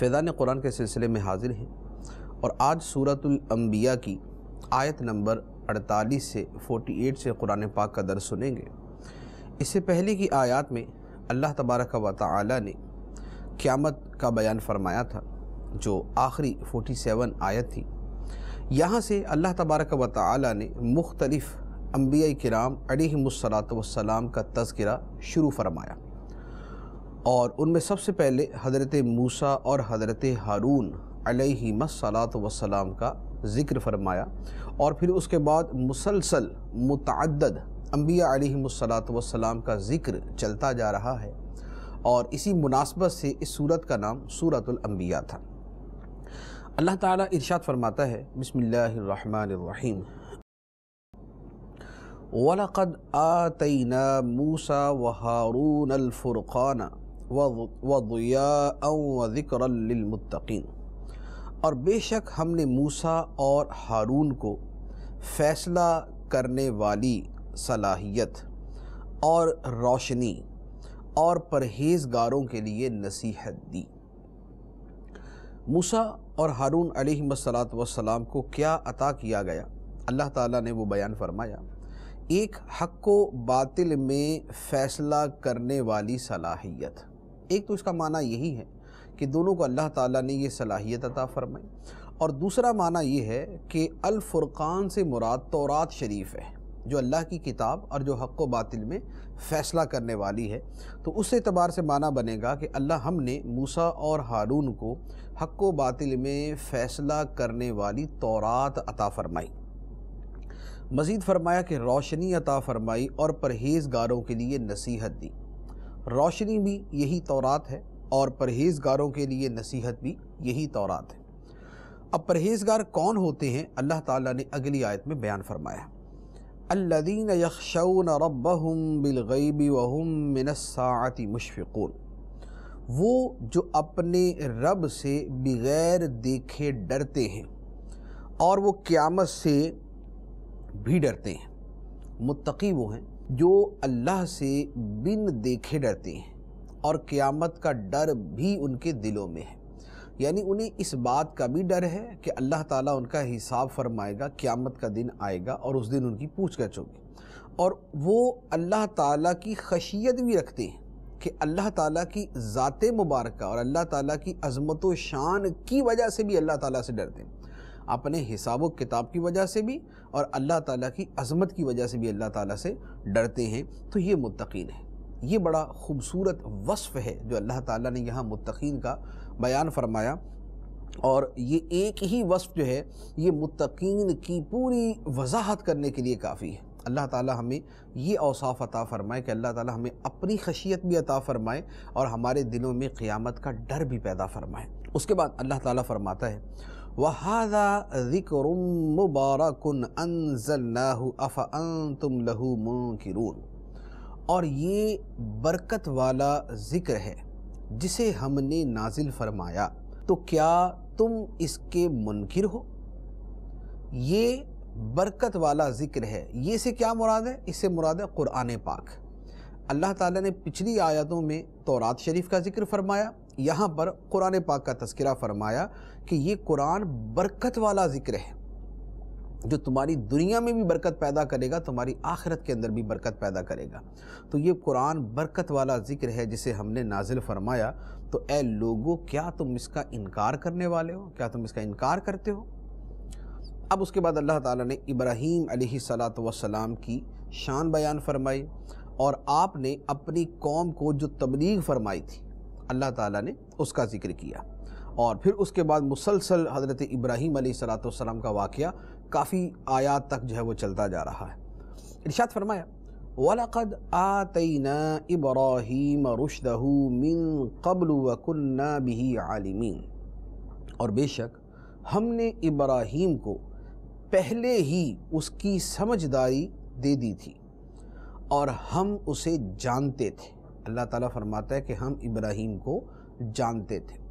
फैज़ान कुरान के सिलसिले में हाजिर हैं और आज सूरतलम्बिया की आयत नंबर 48 से 48 से कुरान पाक का दर सुनेंगे इससे पहले की आयत में अल्लाह तबारक व ताली ने क़्यामत का बयान फरमाया था जो आखिरी 47 आयत थी यहाँ से अल्लाह तबारक व ताली ने मुख्तलफ़ अम्बिया कराम अलीसलात वसलाम का तस्करा शुरू फरमाया और उनमें सबसे पहले हज़रत मूसा और हज़रत हारून अलैहिमसलात वसलाम का ज़िक्र फरमाया और फिर उसके बाद मुसलसल मतदद अम्बिया अलैहिमसलात वसलाम का ज़िक्र चलता जा रहा है और इसी मुनासबत से इस सूरत का नाम सूरतुल अम्बिया था अल्लाह ताला इरशाद फरमाता है बसमीम वलक़द आतना मूसा व हारून वदिया वक्र लमतकीन और बेशक हमने मूसा और हारून को फ़ैसला करने वाली सलाहियत और रोशनी और परहेजगारों के लिए नसीहत दी मूसा और हारून अलैहिस्सलात वसलाम को क्या अता किया गया अल्लाह ताला ने वो बयान फरमाया एक हक को बातिल में फ़ैसला करने वाली सलाहियत एक तो इसका माना यही है कि दोनों को अल्लाह ताला ने ये सलाहियत अता फरमाई और दूसरा माना ये है कि अलफ़ुर्क़ान से मुराद तौरात शरीफ है जो अल्लाह की किताब और जो हक़ व बातिल में फ़ैसला करने वाली है तो उस एतबार से माना बनेगा कि अल्लाह हमने मूसा और हारून को हक़ व बातिल में फ़ैसला करने वाली तौरात अता फरमाई मज़ीद फरमाया कि रोशनी अता फरमाई और परहेज़गारों के लिए नसीहत दी रोशनी भी यही तौरात है और परहेज़गारों के लिए नसीहत भी यही तौरात है अब परहेज़गार कौन होते हैं अल्लाह ताला ने अगली आयत में बयान फरमाया अल्लादीन यखशन रबहम बिलगैबी वहम मिनसाती मुशफ़ून वो जो अपने रब से बग़ैर देखे डरते हैं और वो क़्यामत से भी डरते हैं मुत्तकी वो हैं जो अल्लाह से बिन देखे डरते हैं और क़यामत का डर भी उनके दिलों में है यानी उन्हें इस बात का भी डर है कि अल्लाह ताला उनका हिसाब फरमाएगा क़यामत का दिन आएगा और उस दिन उनकी पूछ गछ होगी और वो अल्लाह ताला की खशियत भी रखते हैं कि अल्लाह ताला की ज़ात मुबारक और अल्लाह ताला की अजमत व शान की वजह से भी अल्लाह ताला से डरते हैं अपने हिसाब व किताब की वजह से भी और अल्लाह ताला की अजमत की वजह से भी अल्लाह ताला से डरते हैं तो ये मुतकीन है ये बड़ा खूबसूरत वस्फ़ है जो अल्लाह ताला ने यहाँ मुतकीन का बयान फरमाया और ये एक ही वस्फ़ जो है ये मुतकीन की पूरी वजाहत करने के लिए काफ़ी है अल्लाह ताला हमें ये अवसाफ़ अता फ़रमाए कि अल्लाह ताला हमें अपनी खशियत भी अता फ़रमाए और हमारे दिलों में क़ियामत का डर भी पैदा फ़रमाए उसके बाद अल्लाह ताला फ़रमाता है वहादा ज़िक्र मुबारक अफ़ तुम लहू मुनकिरून और ये बरकत वाला ज़िक्र है जिसे हमने नाजिल फरमाया तो क्या तुम इसके मुनकिर हो ये बरकत वाला ज़िक्र है ये से क्या मुराद है इससे मुराद है क़ुरान पाक अल्लाह ताला ने पिछली आयतों में तौरात शरीफ का ज़िक्र फरमाया यहाँ पर कुरान पाक का तस्करा फरमाया कि ये कुरान बरकत वाला ज़िक्र है जो तुम्हारी दुनिया में भी बरकत पैदा करेगा तुम्हारी आखिरत के अंदर भी बरकत पैदा करेगा तो ये कुरान बरकत वाला ज़िक्र है जिसे हमने नाजिल फरमाया तो ए लोगो क्या तुम इसका इनकार करने वाले हो क्या तुम इसका इनकार करते हो अब उसके बाद अल्लाह ताला ने इब्राहीम सलात वसलाम की शान बयान फरमाई और आपने अपनी कौम को जो तबलीग फरमाई थी अल्लाह ताला ने उसका ज़िक्र किया और फिर उसके बाद मुसलसल हज़रत इब्राहीम सलाम का वाक़ काफ़ी आयात तक जो है वो चलता जा रहा है इर्शाद फरमाया वलक़द आतना इब्राहीम मिन कबल वकुन्ना बिही आलिमीन और बेशक हमने इब्राहीम को पहले ही उसकी समझदारी दे दी थी और हम उसे जानते थे अल्लाह ताला फरमाता है कि हम इब्राहीम को जानते थे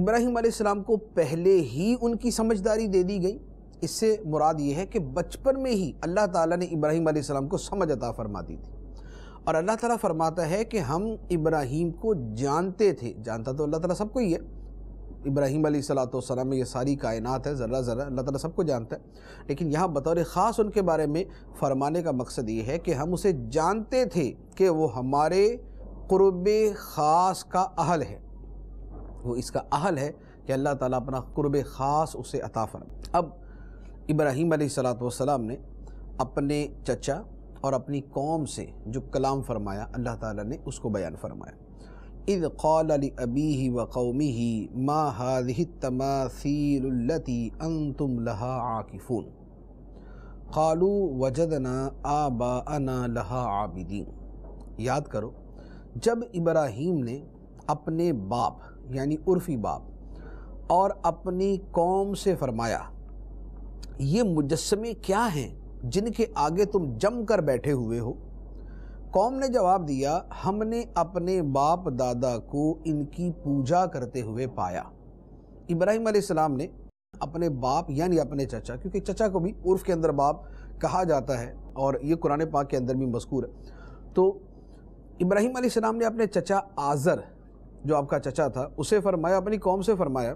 इब्राहिम आसमाम को पहले ही उनकी समझदारी दे दी गई इससे मुराद ये है कि बचपन में ही अल्लाह ताला ने इब्राहीम आसमाम को समझ अता फरमा दी थी और अल्लाह ताला फरमाता है कि हम इब्राहीम को जानते थे जानता तो अल्लाह ताला सबको ही है इब्राहिम सलाम में ये सारी कायनात है ज़र्रा ज़र्रा अल्लाह ताला सबको जानता है लेकिन यहाँ बतौर ख़ास उनके बारे में फ़रमाने का मकसद ये है कि हम उसे जानते थे कि वो हमारे क़ुरब ख़ास का अहल है वो इसका अहल है कि अल्लाह ताला अपना क़ुरब ख़ास उसे अता फरम अब इब्राहिम सलाम ने अपने चचा और अपनी कौम से जो कलाम फरमाया अल्लाह ताला ने उसको बयान फरमाया इद कौल अली अबी ही व कौमी ही मा हादि तमासी अन तुम लहा खालू कालू वजदना आबा अना लहा आबिदीन याद करो जब इब्राहिम ने अपने बाप यानी उर्फी बाप और अपनी कौम से फरमाया ये मुजस्मे क्या हैं जिनके आगे तुम जम कर बैठे हुए हो कौम ने जवाब दिया हमने अपने बाप दादा को इनकी पूजा करते हुए पाया इब्राहिम आसमाम ने अपने बाप यानी अपने चचा क्योंकि चचा को भी उर्फ के अंदर बाप कहा जाता है और ये कुरान पाक के अंदर भी मशहूर है तो इब्राहिम सलाम ने अपने चचा आज़र जो आपका चचा था उसे फरमाया अपनी कौम से फरमाया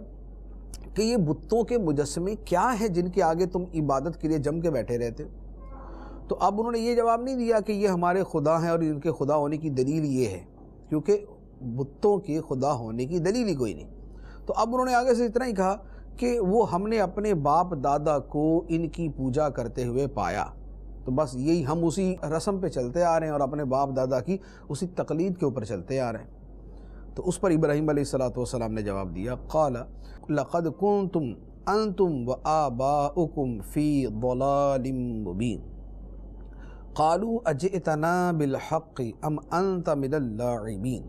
कि ये बुतों के मुजस्मे क्या हैं जिनके आगे तुम इबादत के लिए जम के बैठे रहते हो तो अब उन्होंने ये जवाब नहीं दिया कि ये हमारे खुदा हैं और इनके खुदा होने की दलील ये है क्योंकि बुतों के खुदा होने की दलील ही कोई नहीं तो अब उन्होंने आगे से इतना ही कहा कि वो हमने अपने बाप दादा को इनकी पूजा करते हुए पाया तो बस यही हम उसी रस्म पे चलते आ रहे हैं और अपने बाप दादा की उसी तकलीद के ऊपर चलते आ रहे हैं तो उस पर इब्राहिम सलाम ने जवाब दिया काला लक़द कन तुम अन तुम व आबाकुम फ़ी कलू अज इतना बिलहक़ अम अन मिनबीन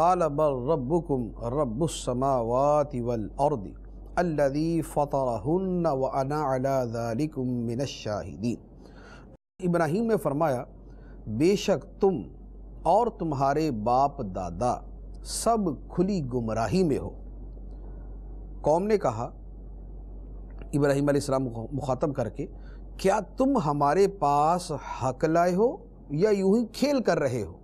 कल बल रबुकुम रबुसमावाति वल अर्दी अल्लदी फ़तः व अना अला मिनशाहिदीन इब्राहिम ने फरमाया बेशक तुम और तुम्हारे बाप दादा सब खुली गुमराही में हो कौम ने कहा इब्राहिम आसमाम को मुखातब करके क्या तुम हमारे पास हक लाए हो या यूं ही खेल कर रहे हो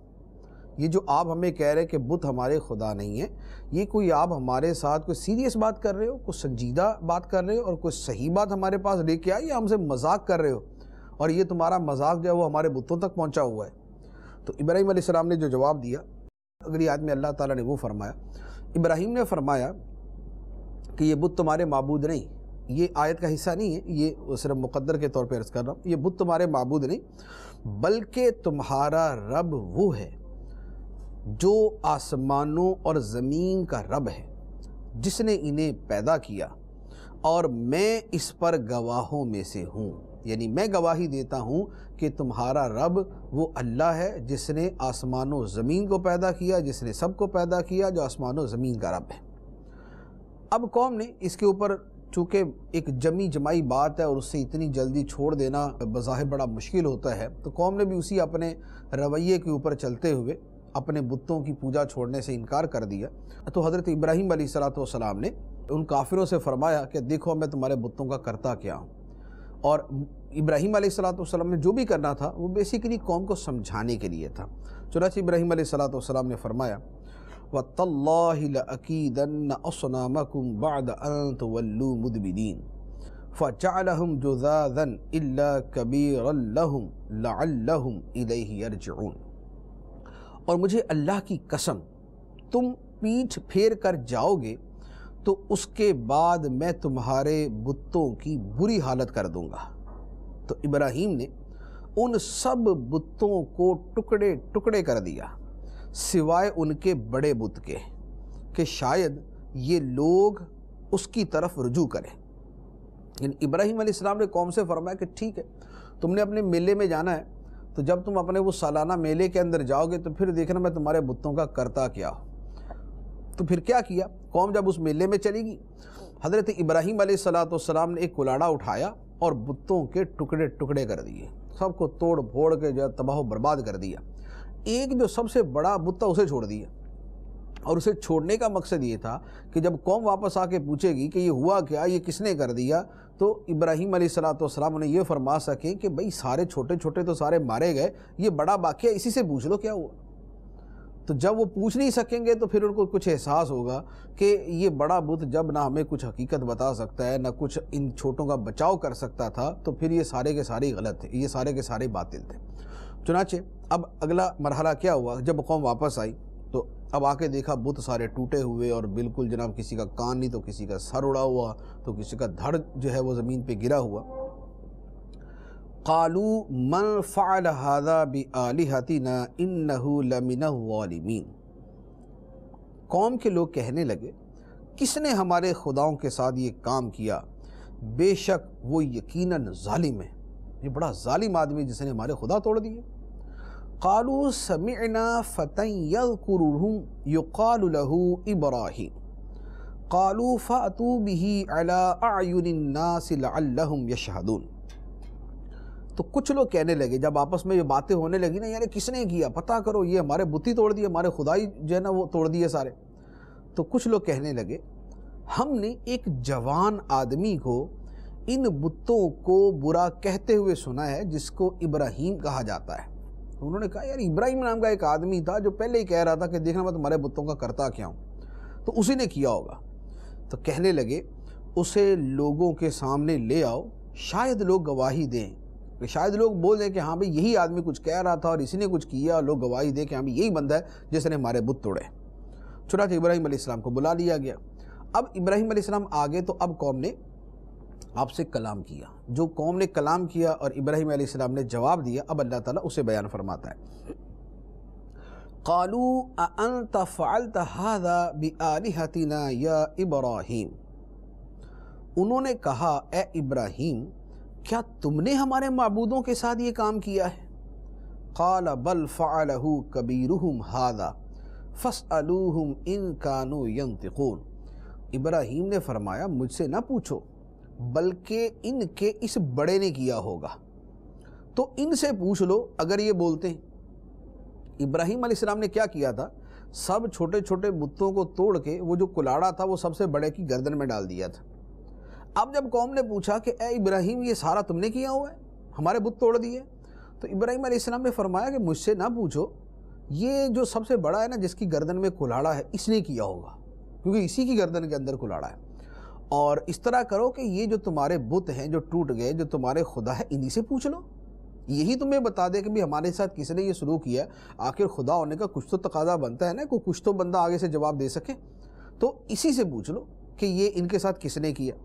ये जो आप हमें कह रहे हैं कि बुत हमारे खुदा नहीं है ये कोई आप हमारे साथ कोई सीरियस बात कर रहे हो कोई संजीदा बात कर रहे हो और कोई सही बात हमारे पास लेके आए या हमसे मजाक कर रहे हो और ये तुम्हारा मजाक जो है वो हमारे बुतों तक पहुँचा हुआ है तो इब्राहिम आसमाम ने जो जवाब दिया अगली याद में अल्लाह ताली ने वो फरमाया इब्राहिम ने फरमाया कि ये बुत तुम्हारे मबूद नहीं ये आयत का हिस्सा नहीं है ये सिर्फ मुकद्दर के तौर पर अर्ज़ कर रहा हूँ ये बुत तुम्हारे मबूद नहीं बल्कि तुम्हारा रब वो है जो आसमानों और ज़मीन का रब है जिसने इन्हें पैदा किया और मैं इस पर गवाहों में से हूँ यानी मैं गवाही देता हूँ कि तुम्हारा रब वो अल्लाह है जिसने आसमान व ज़मीन को पैदा किया जिसने सब को पैदा किया जो आसमान व ज़मीन का रब है अब कौम ने इसके ऊपर चूँकि एक जमी जमाई बात है और उससे इतनी जल्दी छोड़ देना बज़ाहिर बड़ा मुश्किल होता है तो कौम ने भी उसी अपने रवैये के ऊपर चलते हुए अपने बुतों की पूजा छोड़ने से इनकार कर दिया तो हज़रत इब्राहीम सलाम ने उन काफिरों से फरमाया कि देखो मैं तुम्हारे बुतों का करता क्या हूँ और इब्राहिम सलाम ने जो भी करना था वो बेसिकली कौम को समझाने के लिए था चुनाच इब्राहिम सलाम ने फरमाया व तल्लाकीदनामकुम बाद तवल्लू मुदबिदीन जुजादन इल्ला कबीरहम लाहम और मुझे अल्लाह की कसम तुम पीठ फेर कर जाओगे तो उसके बाद मैं तुम्हारे बुतों की बुरी हालत कर दूंगा तो इब्राहिम ने उन सब बुतों को टुकड़े टुकड़े कर दिया सिवाय उनके बड़े बुत के कि शायद ये लोग उसकी तरफ रुजू करें लेकिन इब्राहिम अलैहिस्सलाम ने कौम से फरमाया कि ठीक है तुमने अपने मेले में जाना है तो जब तुम अपने वो सालाना मेले के अंदर जाओगे तो फिर देखना मैं तुम्हारे बुतों का करता क्या हूँ तो फिर क्या किया कौम जब उस मेले में चली गई हज़रत इब्राहीम सलाम ने एक कुलाड़ा उठाया और बुतों के टुकड़े टुकड़े कर दिए सबको तोड़ फोड़ के जो है तबाह बर्बाद कर दिया एक जो सबसे बड़ा बुत उसे छोड़ दिया और उसे छोड़ने का मकसद ये था कि जब कौम वापस आके पूछेगी कि ये हुआ क्या ये किसने कर दिया तो इब्राहिम सलाम उन्हें यह फरमा सकें कि भाई सारे छोटे छोटे तो सारे मारे गए ये बड़ा वाक्य इसी से पूछ लो क्या हुआ तो जब वो पूछ नहीं सकेंगे तो फिर उनको कुछ एहसास होगा कि ये बड़ा बुत जब ना हमें कुछ हकीकत बता सकता है ना कुछ इन छोटों का बचाव कर सकता था तो फिर ये सारे के सारे गलत थे ये सारे के सारे बातिल थे चुनाचे अब अगला मरहला क्या हुआ जब कौम वापस आई तो अब आके देखा बुत सारे टूटे हुए और बिल्कुल जनाब किसी का कान नहीं तो किसी का सर उड़ा हुआ तो किसी का धड़ जो है वो ज़मीन पर गिरा हुआ कालू मन फ़ाल हादा बी आलिहतिना इन लमिन वालिमीन कौम के लोग कहने लगे किसने हमारे खुदाओं के साथ ये काम किया बेशक वो यकीनन ालिम है ये बड़ा ालिम आदमी जिसने हमारे खुदा तोड़ दिए कालू समिना फ़तः युकालहू इब्राहिम कालू फ़ातू बिही अला आयुन्नासिल यशहदून तो कुछ लोग कहने लगे जब आपस में ये बातें होने लगी ना यार किसने किया पता करो ये हमारे बुद्धि तोड़ दिए हमारे खुदाई जो है ना वो तोड़ दिए सारे तो कुछ लोग कहने लगे हमने एक जवान आदमी को इन बुतों को बुरा कहते हुए सुना है जिसको इब्राहिम कहा जाता है तो उन्होंने कहा यार इब्राहिम नाम का एक आदमी था जो पहले ही कह रहा था कि देखना मैं तुम्हारे बुतों का करता क्या हूँ तो उसी ने किया होगा तो कहने लगे उसे लोगों के सामने ले आओ शायद लोग गवाही दें कि शायद लोग बोल दें कि हाँ भाई यही आदमी कुछ कह रहा था और इसी ने कुछ किया और लोग गवाही दे कि हाँ भाई यही बंदा है जिसने हमारे बुत तोड़े चुनाच इब्राहिम आसमाम को बुला लिया गया अब इब्राहिम आसमाम आगे तो अब कौम ने आपसे कलाम किया जो कौम ने कलाम किया और इब्राहिम आसमाम ने जवाब दिया अब अल्लाह ताला उसे बयान फरमाता है कालू अंत फ़ालतहादा बिना या इब्राहिम उन्होंने कहा ए इब्राहिम क्या तुमने हमारे मबूदों के साथ ये काम किया है काल बल फ़ालहू कबीरहम हादा फस अलूहम इन कानून इब्राहिम ने फरमाया मुझसे ना पूछो बल्कि इनके इस बड़े ने किया होगा तो इनसे पूछ लो अगर ये बोलते हैं इब्राहिम आसमाम ने क्या किया था सब छोटे छोटे बुतों को तोड़ के वो जो कुलाड़ा था वो सबसे बड़े की गर्दन में डाल दिया था अब जब कौम ने पूछा कि ए इब्राहिम ये सारा तुमने किया हुआ है हमारे बुत तोड़ दिए तो इब्राहिम आलाम ने फरमाया कि मुझसे ना पूछो ये जो सबसे बड़ा है ना जिसकी गर्दन में कुल्हाड़ा है इसने किया होगा क्योंकि इसी की गर्दन के अंदर कुल्हाड़ा है और इस तरह करो कि ये जो तुम्हारे बुत हैं जो टूट गए जो तुम्हारे खुदा है इन्हीं से पूछ लो यही तुम्हें बता दे कि भाई हमारे साथ किसने ये शुरू किया आखिर खुदा होने का कुछ तो तकाजा बनता है ना कोई कुछ तो बंदा आगे से जवाब दे सके तो इसी से पूछ लो कि ये इनके साथ किसने किया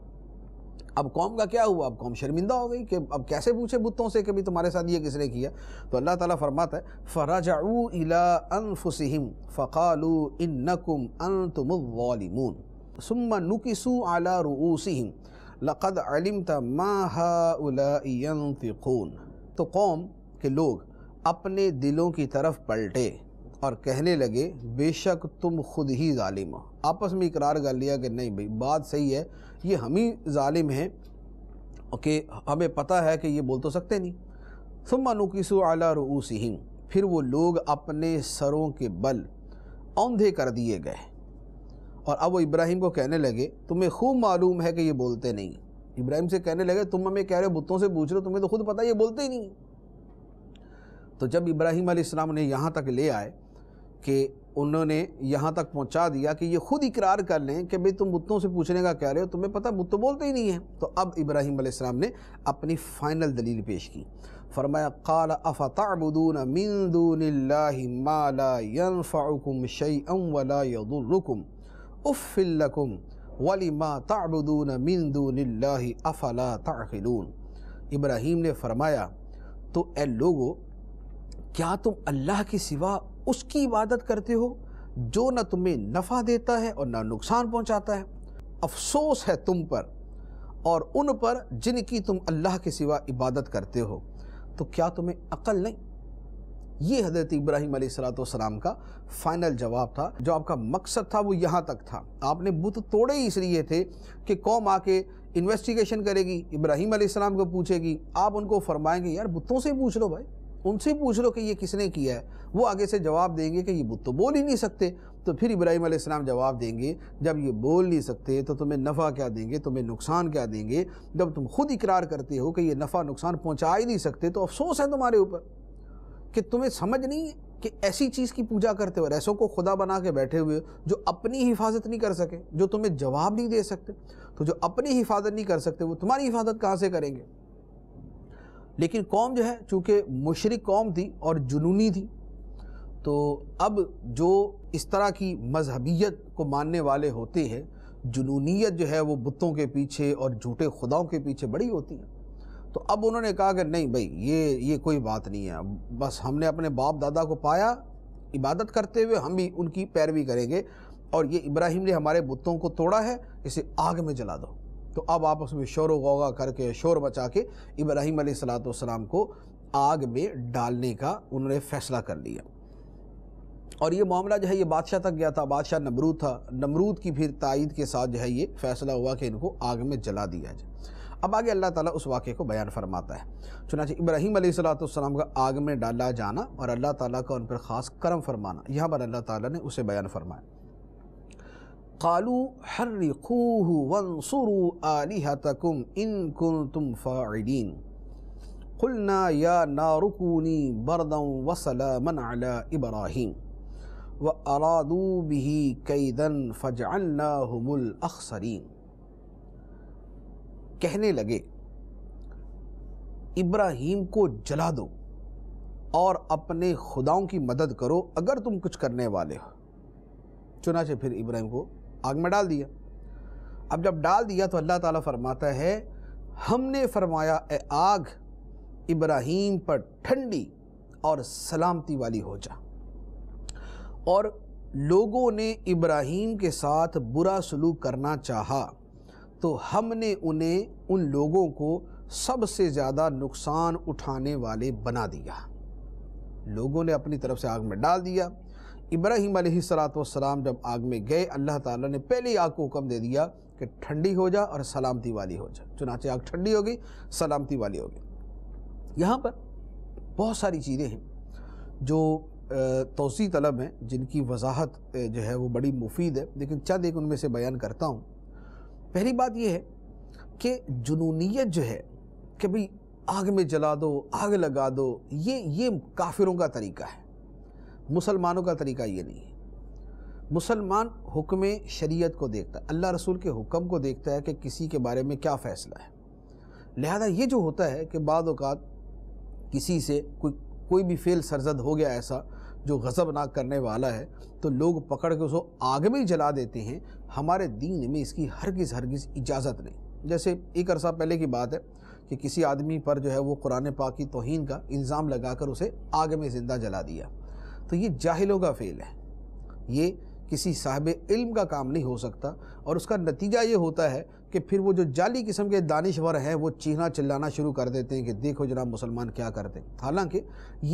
अब कौम का क्या हुआ अब कौम शर्मिंदा हो गई कि अब कैसे पूछे बुतों से कि भाई तुम्हारे साथ ये किसने किया तो अल्लाह ताला फरमाता है फ़राजाऊ इला अनफुसहिम फ़ालू इन नकुम अन सुम्मा नुकिसू अला रूसिम लक़द अलिम तमाहून तो कौम के लोग अपने दिलों की तरफ पलटे और कहने लगे बेशक तुम खुद ही ालिम हो आपस में इकरार कर लिया कि नहीं भाई बात सही है ये हम ही ालिम हैं कि हमें पता है कि ये बोल तो सकते नहीं सुम्मा नुकिसु अला रऊसहिम फिर वो लोग अपने सरों के बल औंधे कर दिए गए और अब वो इब्राहिम को कहने लगे तुम्हें खूब मालूम है कि ये बोलते नहीं इब्राहिम से कहने लगे तुम हमें कह रहे हो बुतों से पूछ रहे हो तुम्हें तो खुद पता ये बोलते ही नहीं तो जब इब्राहिम आसमाम ने यहाँ तक ले आए कि उन्होंने यहाँ तक पहुँचा दिया कि ये खुद इकरार कर लें कि भाई तुम बुतों से पूछने का कह रहे हो तुम्हें पता बुत तो बोलते ही नहीं है तो अब इब्राहिम आसमाम ने अपनी फ़ाइनल दलील पेश की फरमाया काल अफ़ताबून मिंदूनफ़ाकुम शम वलाकुम वली माँ ताबून मिंदूनला अफ़ला तखिलून इब्राहिम ने फरमाया तो ए लोगो क्या तुम अल्लाह के सिवा उसकी इबादत करते हो जो न तुम्हें नफ़ा देता है और न नुकसान पहुंचाता है अफसोस है तुम पर और उन पर जिनकी तुम अल्लाह के सिवा इबादत करते हो तो क्या तुम्हें अकल नहीं ये हजरत इब्राहिम सलाम का फ़ाइनल जवाब था जो आपका मकसद था वो यहाँ तक था आपने बुत तोड़े ही इसलिए थे कि कौम आके इन्वेस्टिगेशन करेगी इब्राहिम सलाम को पूछेगी आप उनको फरमाएंगे यार बुतों से पूछ लो भाई उनसे पूछ लो कि ये किसने किया है वो आगे से जवाब देंगे कि ये बुत तो बोल ही नहीं सकते तो फिर इब्राहिम आसमाम जवाब देंगे जब ये बोल नहीं सकते तो तुम्हें नफ़ा क्या देंगे तुम्हें नुकसान क्या देंगे जब तुम खुद इकरार करते हो कि ये नफ़ा नुकसान पहुँचा ही नहीं सकते तो अफसोस है तुम्हारे ऊपर कि तुम्हें समझ नहीं कि ऐसी चीज़ की पूजा करते हुए ऐसों को खुदा बना के बैठे हुए जो अपनी हिफाजत नहीं कर सके जो तुम्हें जवाब नहीं दे सकते तो जो अपनी हिफाजत नहीं कर सकते वो तुम्हारी हिफाजत कहाँ से करेंगे लेकिन कौम जो है चूँकि मशरक कौम थी और जुनूनी थी तो अब जो इस तरह की मजहबीत को मानने वाले होते हैं जुनूनीत जो है वो बुतों के पीछे और झूठे खुदाओं के पीछे बड़ी होती है तो अब उन्होंने कहा कि नहीं भाई ये ये कोई बात नहीं है बस हमने अपने बाप दादा को पाया इबादत करते हुए हम भी उनकी पैरवी करेंगे और ये इब्राहिम ने हमारे बुतों को तोड़ा है इसे आग में जला दो तो अब आप उसमें शोर वोगा करके शोर मचा के इब्राहिम सलाम को आग में डालने का उन्होंने फैसला कर लिया और ये मामला जो है ये बादशाह तक गया था बादशाह नमरूद था नमरूद की फिर तायद के साथ जो है ये फैसला हुआ कि इनको आग में जला दिया जाए अब आगे अल्लाह ताला उस वाक़े को बयान फरमाता है चुनाच इब्राहिम सलाम का आग में डाला जाना और अल्लाह ताला का उन पर ख़ास करम फरमाना यहाँ पर अल्लाह ताला ने उसे बयान फरमाया कालू हर्रिकूह वंसुरु आलिहतकुम इन कुंतुम फ़ाइलिन قلنا या نار كوني بردا وسلاما على إبراهيم وأرادوا به कैदन فجعلناهم الأخسرين कहने लगे इब्राहिम को जला दो और अपने खुदाओं की मदद करो अगर तुम कुछ करने वाले हो चुनाचे फिर इब्राहिम को आग में डाल दिया अब जब डाल दिया तो अल्लाह ताला फरमाता है हमने फरमाया ए आग इब्राहिम पर ठंडी और सलामती वाली हो जा और लोगों ने इब्राहिम के साथ बुरा सलूक करना चाहा तो हमने उन्हें उन लोगों को सबसे ज़्यादा नुकसान उठाने वाले बना दिया लोगों ने अपनी तरफ से आग में डाल दिया इब्राहिम सलाम जब आग में गए अल्लाह ताला ने पहली आग को हुक्म दे दिया कि ठंडी हो जा और सलामती वाली हो जा चुनाचे आग ठंडी होगी सलामती वाली होगी यहाँ पर बहुत सारी चीज़ें हैं जो तोसी तलब हैं जिनकी वजाहत जो है वो बड़ी मुफीद है लेकिन चंद एक उनमें से बयान करता हूँ पहली बात यह है कि जुनूनीत जो है कि भाई आग में जला दो आग लगा दो ये ये काफिरों का तरीका है मुसलमानों का तरीका ये नहीं है मुसलमान हुक्म शरीयत को देखता है अल्लाह रसूल के हुक्म को देखता है कि किसी के बारे में क्या फ़ैसला है लिहाजा ये जो होता है कि बाद अवत किसी से कोई कोई भी फेल सरजद हो गया ऐसा जो गज़ब ना करने वाला है तो लोग पकड़ के उसको आग में ही जला देते हैं हमारे दीन में इसकी हर किस इजाज़त नहीं जैसे एक अरसा पहले की बात है कि किसी आदमी पर जो है वो कुरान पाक की तोहन का इल्ज़ाम कर उसे आग में ज़िंदा जला दिया तो ये जाहिलों का फ़ेल है ये किसी साहब इल्म का काम नहीं हो सकता और उसका नतीजा ये होता है कि फिर वो जो जाली किस्म के दानिशवर हैं वो चीना चिल्लाना शुरू कर देते हैं कि देखो जनाब मुसलमान क्या करते हैं हालांकि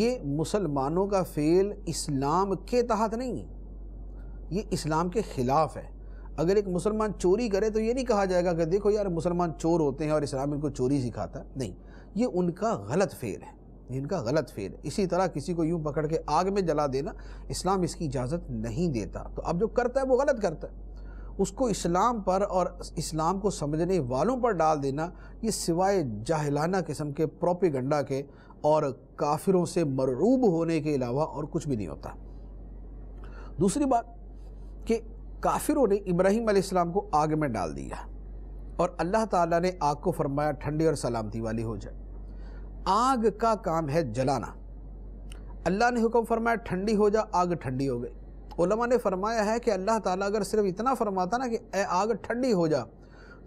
ये मुसलमानों का फ़ेल इस्लाम के तहत नहीं है ये इस्लाम के ख़िलाफ़ है अगर एक मुसलमान चोरी करे तो ये नहीं कहा जाएगा कि देखो यार मुसलमान चोर होते हैं और इस्लाम इनको चोरी सिखाता नहीं ये उनका गलत फ़ेल है इनका गलत फेल इसी तरह किसी को यूँ पकड़ के आग में जला देना इस्लाम इसकी इजाज़त नहीं देता तो अब जो करता है वो गलत करता है उसको इस्लाम पर और इस्लाम को समझने वालों पर डाल देना ये सिवाय जाहिलाना किस्म के प्रोपेगंडा के और काफिरों से मरूब होने के अलावा और कुछ भी नहीं होता दूसरी बात कि काफिरों ने इब्राहिम आसमाम को आग में डाल दिया और अल्लाह ताला ने आग को फरमाया ठंडी और सलामती वाली हो जाए आग का काम है जलाना अल्लाह ने हुक्म फरमाया ठंडी हो जा आग ठंडी हो गई ओलमा ने फरमाया है कि अल्लाह ताला अगर सिर्फ इतना फरमाता ना कि ए आग ठंडी हो जा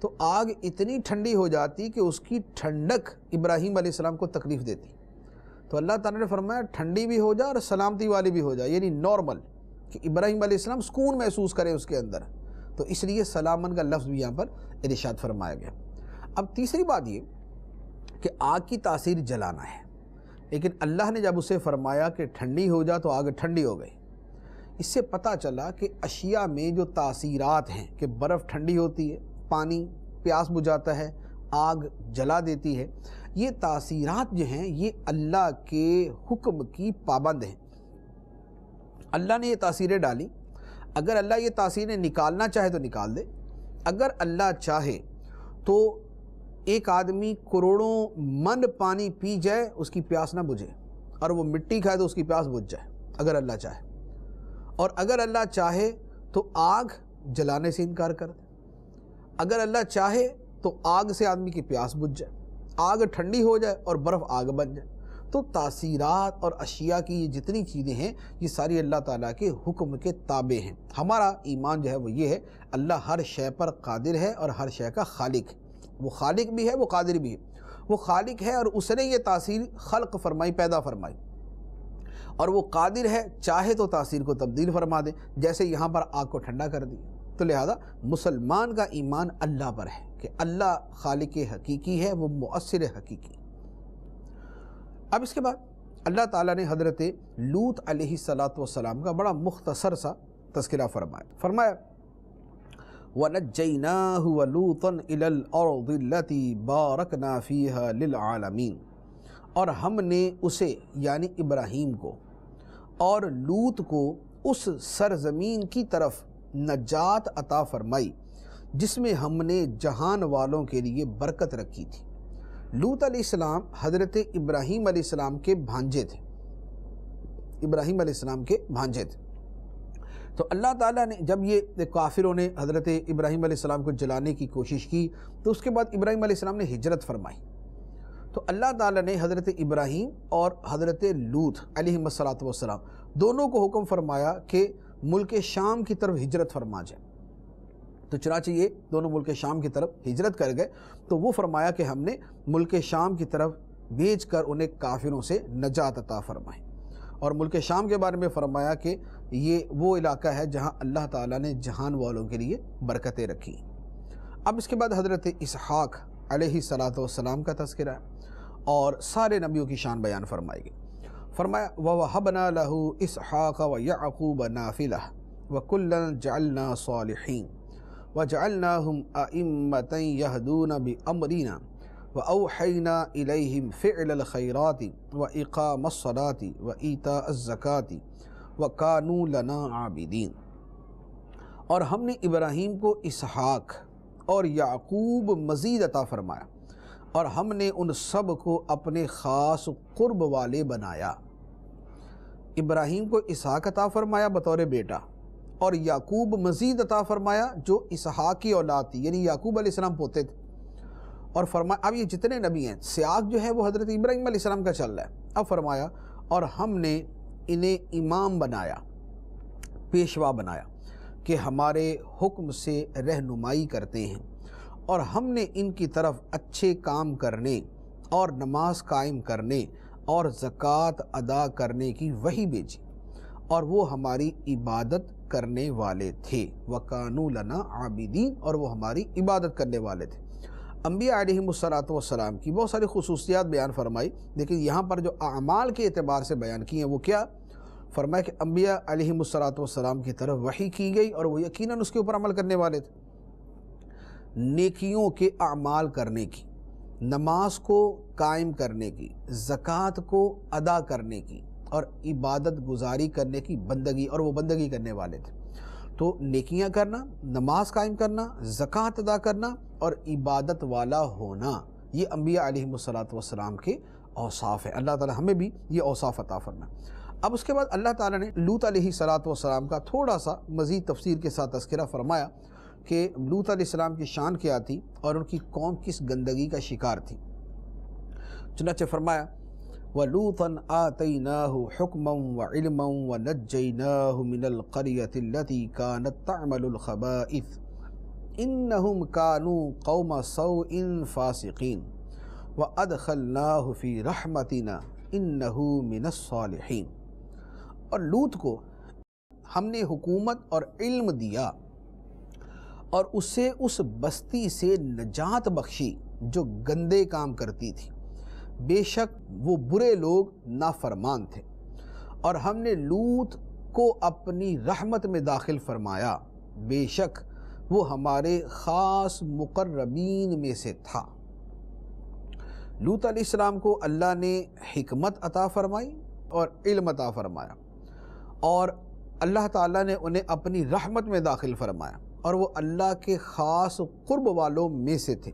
तो आग इतनी ठंडी हो जाती कि उसकी ठंडक इब्राहीम आसमाम को तकलीफ़ देती तो अल्लाह ताला ने फरमाया ठंडी भी हो जाए और सलामती वाली भी हो जाए यानी नॉर्मल कि इब्राहिम आसमाम सुकून महसूस करें उसके अंदर तो इसलिए सलामन का लफ्ज़ भी यहाँ पर इरशाद फरमाया गया अब तीसरी बात ये कि आग की तासीर जलाना है लेकिन अल्लाह ने जब उसे फरमाया कि ठंडी हो जा तो आग ठंडी हो गई इससे पता चला कि अशिया में जो तासीरात हैं कि बर्फ़ ठंडी होती है पानी प्यास बुझाता है आग जला देती है ये तासीरात जो हैं ये अल्लाह के हुक्म की पाबंद हैं अल्लाह ने ये तासीरें डाली अगर अल्लाह ये तासीरें निकालना चाहे तो निकाल दे अगर अल्लाह चाहे तो एक आदमी करोड़ों मन पानी पी जाए उसकी प्यास ना बुझे और वो मिट्टी खाए तो उसकी प्यास बुझ जाए अगर अल्लाह चाहे और अगर अल्लाह चाहे तो आग जलाने से इनकार कर दे अगर अल्लाह चाहे तो आग से आदमी की प्यास बुझ जाए आग ठंडी हो जाए और बर्फ़ आग बन जाए तो तासीरात और अशिया की ये जितनी चीज़ें हैं ये सारी अल्लाह ताला के हुक्म के ताबे हैं हमारा ईमान जो है वो ये है अल्लाह हर शय पर कादिर है और हर शय का खालिक है वो खालिक भी है वो कादिर भी है वो खालिक है और उसने ये तासीर खल्क फरमाई पैदा फरमाई और वो कादिर है चाहे तो तासीर को तब्दील फरमा दे जैसे यहाँ पर आग को ठंडा कर दिया तो लिहाजा मुसलमान का ईमान अल्लाह पर है कि अल्लाह खालिक हकीकी है वो मौसर हकीकी अब इसके बाद अल्लाह ताला ने हज़रत लूत सलात वसलाम का बड़ा मुख्तसर सा तस्करा फरमाया फरमाया वनजैनाह वलूतन इलल औरदिल्लती बारकना फ़ीहा लिलआलमीन और हमने उसे यानी इब्राहिम को और लूत को उस सरजमीन की तरफ नजात अता फरमाई जिसमें हमने जहान वालों के लिए बरकत रखी थी लूत अलैहिस्सलाम हज़रत इब्राहिम अलैहिस्सलाम के भांजे थे इब्राहिम अलैहिस्सलाम के भांजे थे तो अल्लाह ताला ने जब ये काफिरों ने हज़रत इब्राहीम आसमाम को जलाने की कोशिश की तो उसके बाद इब्राहीम आसमाम ने हिजरत फरमाई तो अल्लाह ताला ने हज़रत इब्राहीम और हज़रत लूत अलमसलात वसलाम दोनों को हुक्म फरमाया कि मुल्क शाम की तरफ हिजरत फरमा जाए तो चुनाचे ये दोनों मुल्क शाम की तरफ हिजरत कर गए तो वो फरमाया कि हमने मुल्क शाम की तरफ भेज कर उन्हें काफिरों से नजात अता फरमाए और मुल्क शाम के बारे में फरमाया कि ये वो इलाका है जहाँ अल्लाह ताला ने जहान वालों के लिए बरकतें रखी अब इसके बाद हज़रत इसहाक सलाम का तस्करा और सारे नबियों की शान बयान फरमाई गई फरमाया व वहबना लहू इसहाक व याकूब नाफिला व कुल्लन जलना सालहीन व जलना हम यहदून बी अमरीना व अवहना इलहम फ़िलखैराती व इकामसलाती व ईता ज़क़ाती व कानू लना आबिदीन और हमने इब्राहीम को इसहाक और याकूब मज़ीद अता फरमाया और हमने उन सब को अपने ख़ास क़ुरब वाले बनाया इब्राहीम को इसहाक अता फरमाया बतौर बेटा और याकूब मज़ीद अता फरमाया जो इसहाक की औलाद थी यानी याकूब अलैहिस्सलाम पोते थे और फरमाया अब ये जितने नबी हैं सियाक जो है वो हज़रत इब्राहीम का चल रहा है अब फरमाया और हमने इन्हें इमाम बनाया पेशवा बनाया कि हमारे हुक्म से रहनुमाई करते हैं और हमने इनकी तरफ अच्छे काम करने और नमाज कायम करने और ज़क़़त अदा करने की वही भेजी और वो हमारी इबादत करने वाले थे वकानू लना आबिदीन और वो हमारी इबादत करने वाले थे अम्बिया आलमसलात वसलाम की बहुत सारी खसूसियात बयान फरमाई लेकिन यहाँ पर जो अमाल के अतबार से बयान किए हैं वो क्या फरमाया कि अम्बिया आलमसलात वसलाम की तरफ वही की गई और वो यकीन उसके ऊपर अमल करने वाले थे नेकियों के अमाल करने की नमाज को कायम करने की ज़क़़त को अदा करने की और इबादत गुजारी करने की बंदगी और वो बंदगी करने वाले थे तो नेकियां करना नमाज कायम करना ज़क़़त अदा करना और इबादत वाला होना ये अम्बिया सलाम के औसाफ़ है अल्लाह ताला हमें भी ये औसाफ़ अता फरमा अब उसके बाद अल्लाह ताला ने लूत सलाम का थोड़ा सा मज़ीद तफसीर के साथ तस्करा फरमाया कि लूत सलाम की शान क्या थी और उनकी कौम किस गंदगी का शिकार थी चुनाच फरमाया व लूतन आतई नाहकम व इलम व नजई नाहमिनलक़रती कानत तमलखबाइस इन्नहुम कानू कौम सौ इन फ़ासिकीन व अदखल नाहफ़ी रहमतिना इन्नहू मिनसालहीन और लूत को हमने हुकूमत और इल्म दिया और उसे उस बस्ती से नजात बख्शी जो गंदे काम करती थी बेशक वो बुरे लोग नाफरमान थे और हमने लूत को अपनी रहमत में दाखिल फरमाया बेशक वो हमारे ख़ास मुकर्रबीन में से था लूत अलैहिस्सलाम को अल्लाह ने हमत अता फरमाई और इल्म अता फरमाया और अल्लाह ताला ने उन्हें अपनी रहमत में दाखिल फरमाया और वो अल्लाह के ख़ास क़ुर्ब वालों में से थे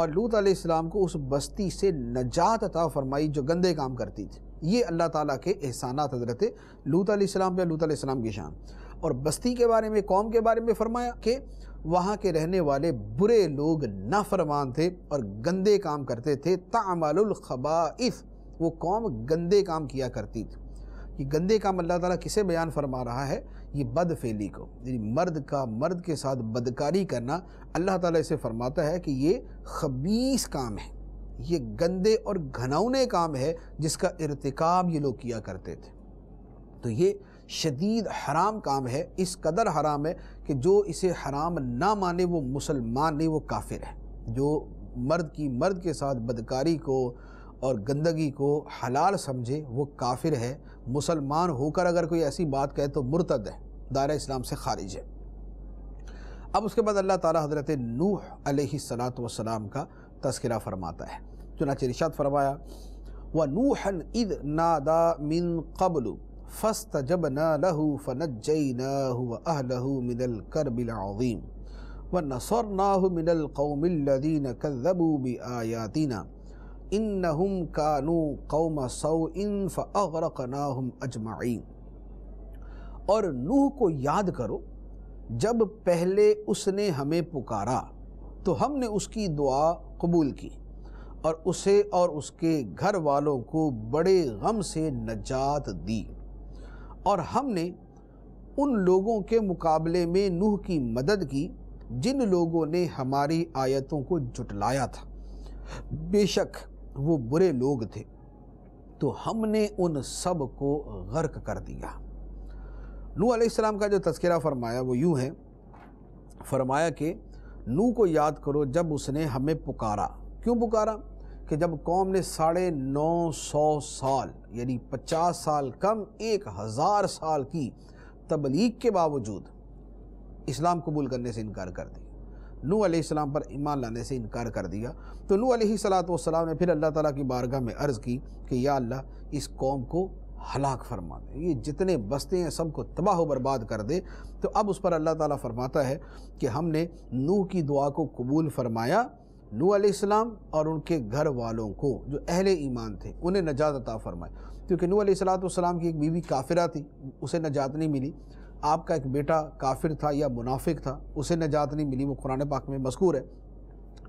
और लूत आलाम को उस बस्ती से नजात अता फरमाई जो गंदे काम करती थी ये अल्लाह ताला के एहसानात हजरत लूत आलाम या लूत आलाम की शान और बस्ती के बारे में कौम के बारे में फरमाया कि वहाँ के रहने वाले बुरे लोग नाफरमान थे और गंदे काम करते थे तामलखबाइफ वो कौम गंदे काम किया करती थी कि गंदे काम अल्लाह ताला किसे बयान फरमा रहा है ये बदफेली को यानी मर्द का मर्द के साथ बदकारी करना अल्लाह ताला इसे फरमाता है कि ये खबीस काम है ये गंदे और घनौने काम है जिसका इरतकाब ये लोग किया करते थे तो ये शदीद हराम काम है इस कदर हराम है कि जो इसे हराम ना माने वो मुसलमान नहीं वो काफिर है जो मर्द की मर्द के साथ बदकारी को और गंदगी को हलाल समझे वो काफिर है मुसलमान होकर अगर कोई ऐसी बात कहे तो मुर्तद है दायरा इस्लाम से खारिज है अब उसके बाद अल्लाह ताला हज़रत नूह अलैहिस्सलात वसलाम का तस्करा फरमाता है चुनाच रिशात फरमाया व नूहन इद नादा मिन कबल फस्त जब न लहू फनजई न हुआ अहलहू मिनल कर बिलावीम व नसर ना मिनल कौमिल्लिन कल्लबू बी आयातीना इन नहुम कानू कौम सौ इन फ़रक और नूह को याद करो जब पहले उसने हमें पुकारा तो हमने उसकी दुआ कबूल की और उसे और उसके घर वालों को बड़े गम से नजात दी और हमने उन लोगों के मुकाबले में नूह की मदद की जिन लोगों ने हमारी आयतों को जुटलाया था बेशक वो बुरे लोग थे तो हमने उन सब को गर्क कर दिया नू आसमाम का जो तस्करा फरमाया वो यूँ है फरमाया कि नू को याद करो जब उसने हमें पुकारा क्यों पुकारा कि जब कौम ने साढ़े नौ सौ साल यानी पचास साल कम एक हज़ार साल की तबलीग के बावजूद इस्लाम कबूल करने से इनकार कर दिया नू आलाम पर ईमान लाने से इनकार कर दिया तो नू सलाम ने फिर अल्लाह ताली की बारगाह में अर्ज़ की कि या अल्लाह इस कौम को हलाक फरमा दे ये जितने बस्ते हैं सबको तबाह बर्बाद कर दे तो अब उस पर अल्लाह ताली फरमाता है कि हमने नू की दुआ को कबूल फरमाया नू आलाम और उनके घर वालों को जो अहले ईमान थे उन्हें नजात अता फरमाए क्योंकि नू आलाम की एक बीवी काफिरा थी उसे नजात नहीं मिली आपका एक बेटा काफिर था या मुनाफिक था उसे नजात नहीं मिली वो कुरान पाक में मशहूर है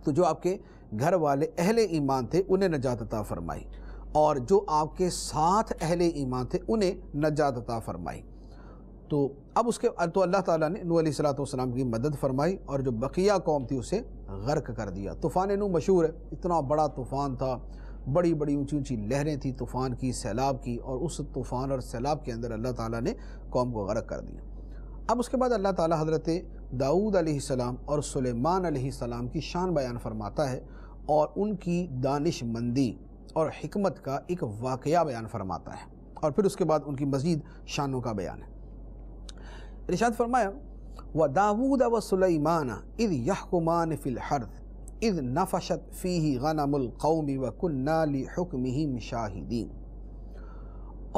तो जो आपके घर वाले अहल ईमान थे उन्हें नजात अता फरमाई और जो आपके साथ अहल ईमान थे उन्हें नजात अता फरमाई तो अब उसके तो अल्लाह ताला ने नू सलाम की मदद फरमाई और जो बकिया कौम थी उसे गर्क कर दिया तूफ़ान नू मशहूर है इतना बड़ा तूफ़ान था बड़ी बड़ी ऊंची ऊंची लहरें थी तूफ़ान की सैलाब की और उस तूफ़ान और सैलाब के अंदर अल्लाह ताला ने कौम को गर्क कर दिया अब उसके बाद अल्लाह ताला हज़रत दाऊद सलाम और सुलेमान सलाम की शान बयान फरमाता है और उनकी दानिशमंदी और हमत का एक वाक़ बयान फरमाता है और फिर उसके बाद उनकी मज़ीद शानों का बयान है इरशाद फरमाया व दाऊद व सुलेमान इद यहकुमान फ़िलहर्द इज नफशत फ़ी कौमी व कन्नाली हुक्म ही शाहिदीन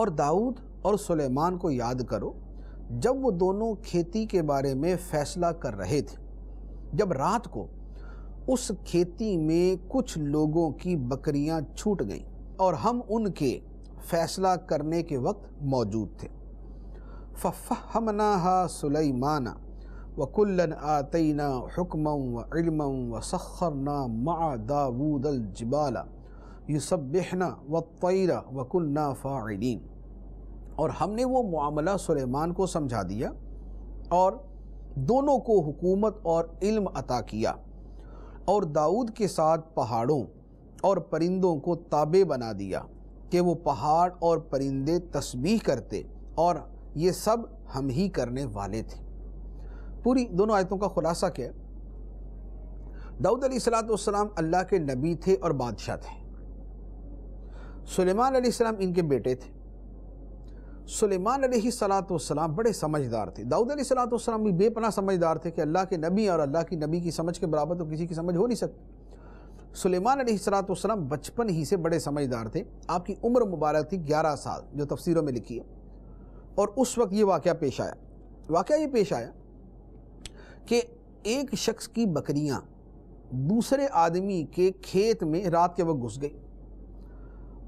और दाऊद और सुलेमान को याद करो जब वो दोनों खेती के बारे में फ़ैसला कर रहे थे जब रात को उस खेती में कुछ लोगों की बकरियां छूट गईं और हम उनके फ़ैसला करने के वक्त मौजूद थे फ़फ़ हमना सुलेमाना وكلا آتينا हुक्म व وسخرنا مع सखरना الجبال يسبحنا والطير व فاعلين और हमने वो मामला सुलेमान को समझा दिया और दोनों को हुकूमत और इल्म अता किया और दाऊद के साथ पहाड़ों और परिंदों को ताबे बना दिया कि वो पहाड़ और परिंदे तस्बीह करते और ये सब हम ही करने वाले थे पूरी दोनों आयतों का खुलासा किया दाऊद सलाम अल्लाह के नबी थे और बादशाह थे सुलेमान सलाम इनके बेटे थे सुलेमान सलाम बड़े समझदार थे दाऊद सलाम भी बेपना समझदार थे कि अल्लाह के नबी और अल्लाह की नबी की समझ के बराबर तो किसी की समझ हो नहीं सकती सुलेमान सलाम बचपन ही से बड़े समझदार थे आपकी उम्र मुबारक थी ग्यारह साल जो तफसीरों में लिखी है और उस वक्त ये वाक़ पेश आया वाक़ ये पेश आया कि एक शख्स की बकरियां दूसरे आदमी के खेत में रात के वक्त घुस गई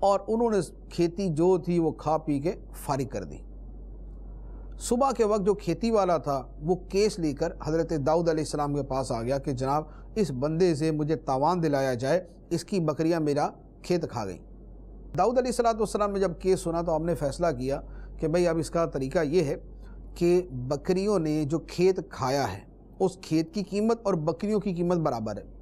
और उन्होंने खेती जो थी वो खा पी के फारिग कर दी सुबह के वक्त जो खेती वाला था वो केस लेकर हज़रत दाऊद अलैहिस्सलाम के पास आ गया कि जनाब इस बंदे से मुझे तावान दिलाया जाए इसकी बकरियां मेरा खेत खा गई दाऊद अलैहिस्सलाम ने जब केस सुना तो हमने फ़ैसला किया कि भाई अब इसका तरीका ये है कि बकरियों ने जो खेत खाया है उस खेत की कीमत और बकरियों की कीमत बराबर है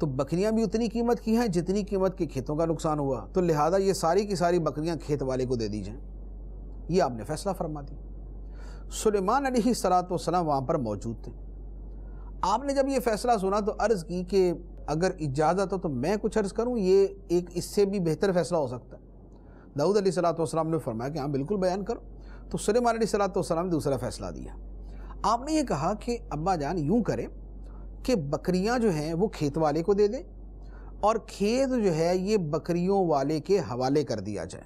तो बकरियां भी उतनी कीमत की हैं जितनी कीमत के खेतों का नुकसान हुआ तो लिहाजा ये सारी की सारी बकरियां खेत वाले को दे दी जाएं ये आपने फैसला फरमा दिया सुलेमान अली सलात वहाँ पर मौजूद थे आपने जब ये फैसला सुना तो अर्ज़ की कि अगर इजाज़त हो तो मैं कुछ अर्ज़ करूँ ये एक इससे भी बेहतर फैसला हो सकता है दाऊद अली सलात वसलाम ने फरमाया कि हाँ बिल्कुल बयान करो तो सलेमान अली सलात वसलाम ने दूसरा फैसला दिया आपने ये कहा कि अब्बा जान यूँ करें कि बकरियाँ जो हैं वो खेत वाले को दे दें और खेत जो है ये बकरियों वाले के हवाले कर दिया जाए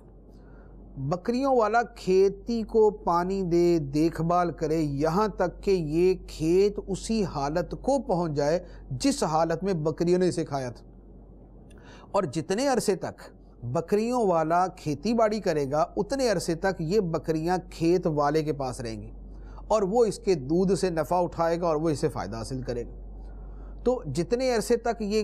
बकरियों वाला खेती को पानी दे देखभाल करे यहाँ तक कि ये खेत उसी हालत को पहुँच जाए जिस हालत में बकरियों ने इसे खाया था और जितने अरसे तक बकरियों वाला खेती बाड़ी करेगा उतने अरसे तक ये बकरियाँ खेत वाले के पास रहेंगी और वो इसके दूध से नफ़ा उठाएगा और वो इसे फ़ायदा हासिल करेगा तो जितने अरसे तक ये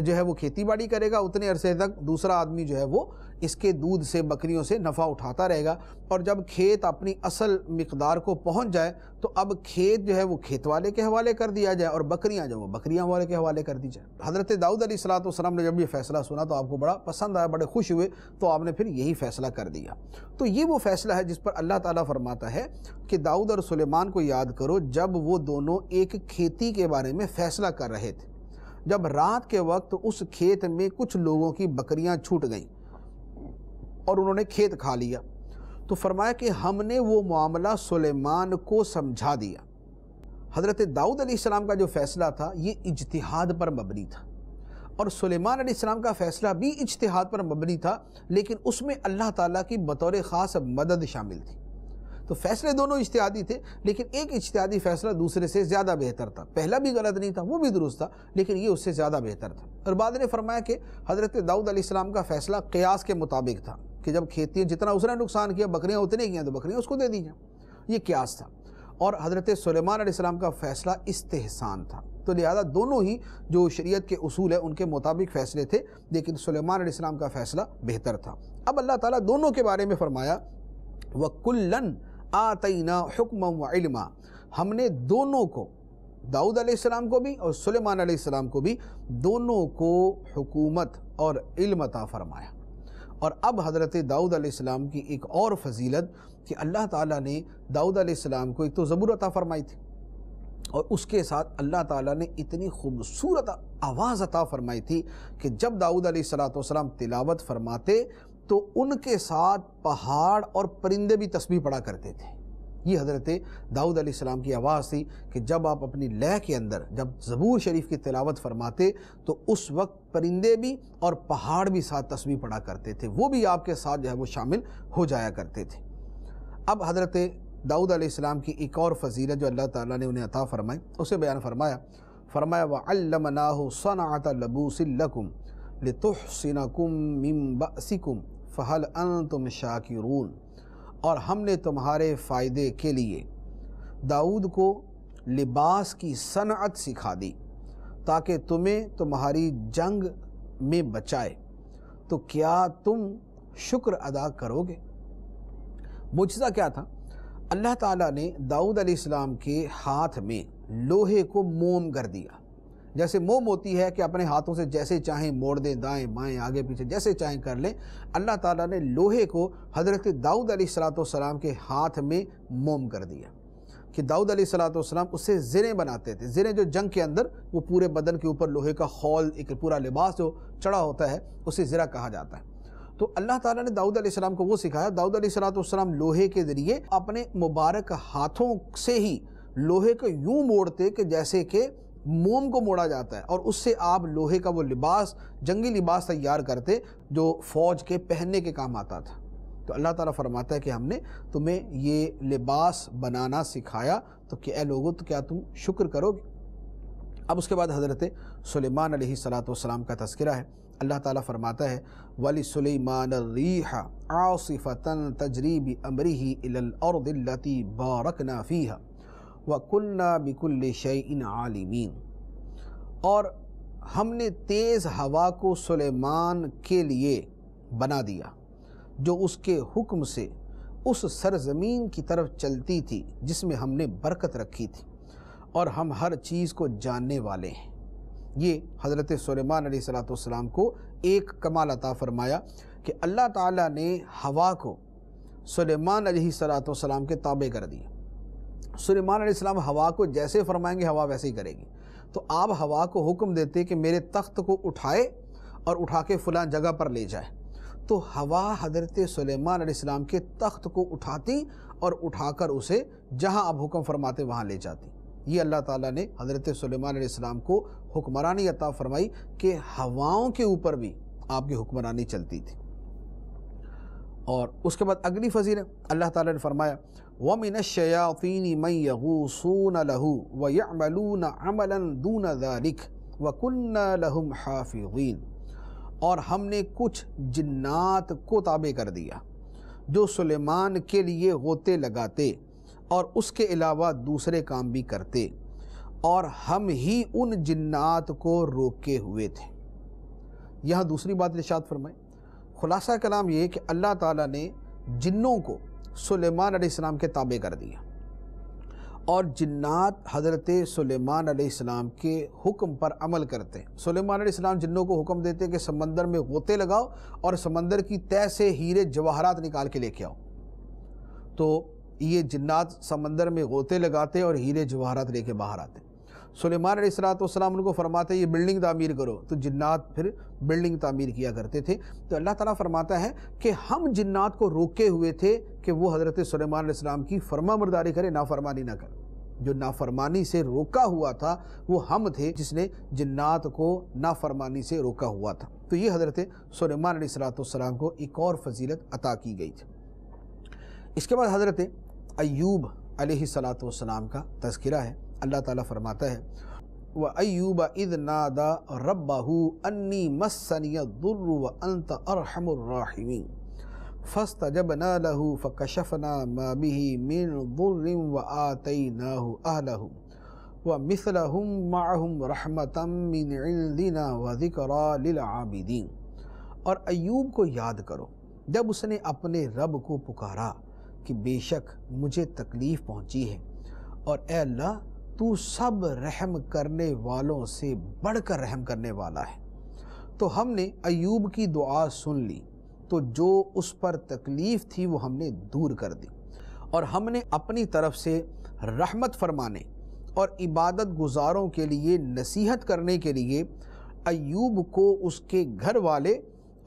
जो है वो खेती बाड़ी करेगा उतने अरसे तक दूसरा आदमी जो है वो इसके दूध से बकरियों से नफ़ा उठाता रहेगा और जब खेत अपनी असल मकदार को पहुँच जाए तो अब खेत जो है वो खेत वाले के हवाले कर दिया जाए और बकरियाँ जो वो बकरियाँ वाले के हवाले कर दी जाए हज़रत दाऊद अली ने जब ये फ़ैसला सुना तो आपको बड़ा पसंद आया बड़े खुश हुए तो आपने फिर यही फ़ैसला कर दिया तो ये वो फ़ैसला है जिस पर अल्लाह ताली फरमाता है कि दाऊद और सलेमान को याद करो जब वो दोनों एक खेती के बारे में फ़ैसला कर रहे थे जब रात के वक्त उस खेत में कुछ लोगों की बकरियां छूट गईं और उन्होंने खेत खा लिया तो फरमाया कि हमने वो मामला सुलेमान को समझा दिया हज़रत दाऊद सलाम का जो फ़ैसला था ये इजतहाद पर मबनी था और सुलेमान सलाम का फ़ैसला भी इजतहाद पर मबनी था लेकिन उसमें अल्लाह ताला की बतौर ख़ास मदद शामिल थी तो फैसले दोनों इश्तियादी थे लेकिन एक इश्तियादी फैसला दूसरे से ज़्यादा बेहतर था पहला भी गलत नहीं था वो भी दुरुस्त था लेकिन ये उससे ज़्यादा बेहतर था और बाद ने फरमाया कि हज़रत दाऊद आसमाम का फैसला कयास के मुताबिक था कि जब खेतियाँ जितना उसने नुकसान किया बकरियाँ उतने की हैं तो बकरियाँ उसको दे दी हैं ये क्यास था और हज़रत सलेमान का फैसला इस्तेहसान था तो लिहाजा दोनों ही जो शरीयत के असूल हैं उनके मुताबिक फ़ैसले थे लेकिन सलेमान का फ़ैसला बेहतर था अब अल्लाह ताला दोनों के बारे में फ़रमाया वकुल्लन आतना हुक्म व इल्मा हमने दोनों को दाऊद अलैहिस्सलाम को भी और सुलेमान अलैहिस्सलाम को भी दोनों को हुकूमत और इल्म अता फरमाया और अब हज़रत दाऊद अलैहिस्सलाम की एक और फजीलत कि अल्लाह ताला ने दाऊद अलैहिस्सलाम को एक तो ज़बूर अता फरमाई थी और उसके साथ अल्लाह ताला ने इतनी खूबसूरत आवाज़ अता फरमाई थी कि जब दाऊद सलाम तिलावत फरमाते तो उनके साथ पहाड़ और परिंदे भी तस्वीर पड़ा करते थे ये हज़रत दाऊद आसमाम की आवाज़ थी कि जब आप अपनी लह के अंदर जब ज़बूर शरीफ की तिलावत फरमाते तो उस वक्त परिंदे भी और पहाड़ भी साथ तस्वीर पड़ा करते थे वो भी आपके साथ जो है वो शामिल हो जाया करते थे अब हज़रत दाऊद आसमाम की एक और फजीलत जो अल्लाह ताला ने उन्हें अता फ़रमाई उसे बयान फरमाया फरमाया वल्लमनाहु सनात लबूसलकुम लतुहसिनकुम मिम फ़हल अन तुम शाकिरून और हमने तुम्हारे फ़ायदे के लिए दाऊद को लिबास की सनअत सिखा दी ताकि तुम्हें तुम्हारी जंग में बचाए तो क्या तुम शुक्र अदा करोगे मुझसे क्या था अल्लाह ताला ने दाऊद अलैहिस्सलाम के हाथ में लोहे को मोम कर दिया जैसे मोम होती है कि अपने हाथों से जैसे चाहें मोड़ दें दाएं बाएं आगे पीछे जैसे चाहें कर लें अल्लाह ताला ने लोहे को हज़रत दाऊद सलाम के हाथ में मोम कर दिया कि दाऊद सलाम उससे ज़िरे बनाते थे ज़िरे जो जंग के अंदर वो पूरे बदन के ऊपर लोहे का हॉल एक पूरा लिबास जो चढ़ा होता है उसे ज़रा कहा जाता है तो अल्लाह ताला ने दाऊद अलैहिस्सलाम को वो सिखाया दाऊद अलैहिस्सलाम लोहे के ज़रिए अपने मुबारक हाथों से ही लोहे को यूं मोड़ते कि जैसे कि मोम को मोड़ा जाता है और उससे आप लोहे का वो लिबास जंगी लिबास तैयार करते जो फ़ौज के पहनने के काम आता था तो अल्लाह ताला फरमाता है कि हमने तुम्हें ये लिबास बनाना सिखाया तो क्या लोगों तो क्या तुम शुक्र करोगे अब उसके बाद हज़रत सलेमान वसलाम का तस्करा है अल्लाह ताला फरमाता है वली सलेमान रीहा आसिफ़ता तजरीबी अमरी ही इलती बारक वकुल्ला बिकुल्ल शैन आलिमीन और हमने तेज़ हवा को सुलेमान के लिए बना दिया जो उसके हुक्म से उस सरजमीन की तरफ चलती थी जिसमें हमने बरकत रखी थी और हम हर चीज़ को जानने वाले हैं ये हज़रत सलेमान सलाम को एक कमाल अता फरमाया कि अल्लाह ताला ने हवा को सलेमान सलाम के ताबे कर दिया सुलेमान हवा को जैसे फरमाएंगे हवा वैसे ही करेगी तो आप हवा को हुक्म देते कि मेरे तख्त को उठाए और उठा के फलां जगह पर ले जाए तो हवा हजरत सलेमान के तख्त को उठाती और उठाकर उसे जहाँ आप हुक्म फरमाते वहाँ ले जाती ये अल्लाह ताला ने हजरत सलेमान को हुक्मरानी अता फरमाई कि हवाओं के ऊपर भी आपकी हुक्मरानी चलती थी और उसके बाद अगली फजीर अल्लाह ताला ने फरमाया من يغوصون له ويعملون عملا دون ذلك وكنا لهم حافظين और हमने कुछ जिन्नात को ताबे कर दिया जो सुलेमान के लिए गोते लगाते और उसके अलावा दूसरे काम भी करते और हम ही उन जिन्नात को रोके हुए थे यहाँ दूसरी बात निशात फरमाए खुलासा कलाम ये कि अल्लाह ताला ने जिन्नों को सुलेमान सलेमान के ताबे कर दिया और जन्ात हज़रत सुलेमान सलेमान के हुक्म पर अमल करते हैं सलेमान आसमाम जिन्नों को हुक्म देते हैं कि समंदर में गोते लगाओ और समंदर की तय से हीरे जवाहरात निकाल के लेके आओ तो ये जन्ात समंदर में गोते लगाते और हीरे जवाहरात लेके बाहर आते सुलेमान सलाम उनको फरमाते ये बिल्डिंग तामीर करो तो जन्ात फिर बिल्डिंग तामीर किया करते थे तो अल्लाह ताला फरमाता है कि हम जन्ात को रोके हुए थे कि वो हज़रत सलेमान की फरमा मरदारी करे नाफरमानी ना करें जो नाफरमानी से रोका हुआ था वो हम थे जिसने जन्नात को नाफरमानी से रोका हुआ था तो ये हज़रत सलेमान सलाम को एक और फजीलत अता की गई थी इसके बाद हज़रत अयूब सलाम का तस्करा है अल्लाह ताला फरमाता है व अयूब इद नादा रब्बाहू अन्नी मसनिया दुर्र व अंत अरहमर्राहिमी फ़स्त जबना लहू फ़कशफ़ना मबिही मिन दुर्रिम व आतई नाहू अहलहू व रहमतम मिन इंदिना व जिक्रा लिल आबिदीन और अयूब को याद करो जब उसने अपने रब को पुकारा कि बेशक मुझे तकलीफ़ पहुंची है और ए अल्लाह तू सब रहम करने वालों से बढ़कर रहम करने वाला है तो हमने अयूब की दुआ सुन ली तो जो उस पर तकलीफ़ थी वो हमने दूर कर दी और हमने अपनी तरफ से रहमत फरमाने और इबादत गुजारों के लिए नसीहत करने के लिए अयूब को उसके घर वाले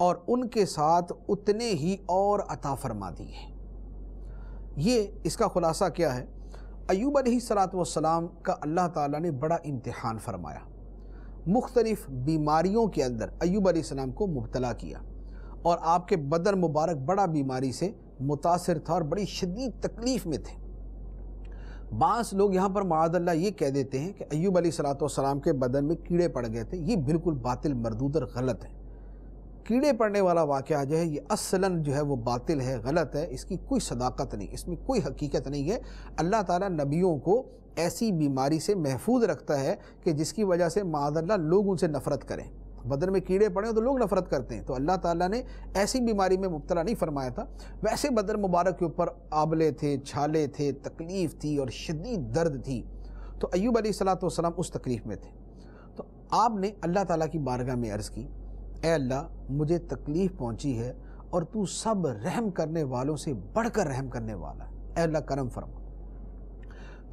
और उनके साथ उतने ही और अता फरमा दिए ये इसका ख़ुलासा क्या है अयूब सलातम का अल्लाह ताला ने बड़ा इम्तहान फरमाया मुख्तलिफ़ बीमारियों के अंदर अयूब सलाम को मुबतला किया और आपके बदन मुबारक बड़ा बीमारी से मुतासर था और बड़ी शदीद तकलीफ़ में थे बास लोग यहाँ पर मादल्ला ये कह देते हैं कि अयूब सलाम के बदन में कीड़े पड़ गए थे ये बिल्कुल बातिल मरदूद और गलत है कीड़े पड़ने वाला वाक़ जो है ये असलन जो है वो बातिल है गलत है इसकी कोई सदाकत नहीं इसमें कोई हकीकत नहीं है अल्लाह ताला नबियों को ऐसी बीमारी से महफूज रखता है कि जिसकी वजह से मादल्ला लोग उनसे नफ़रत करें बदन में कीड़े पड़े तो लोग नफ़रत करते हैं तो अल्लाह ताला ने ऐसी बीमारी में मुबतला नहीं फरमाया था वैसे बदर मुबारक के ऊपर आबले थे छाले थे तकलीफ़ थी और शदीद दर्द थी तो अयूब अली सलाम उस तकलीफ़ में थे तो आपने अल्लाह ताली की बारगाह में अर्ज़ की अल्लाह मुझे तकलीफ़ पहुँची है और तू सब रहम करने वालों से बढ़कर रहम करने वाला है अल्लाह करम फरमा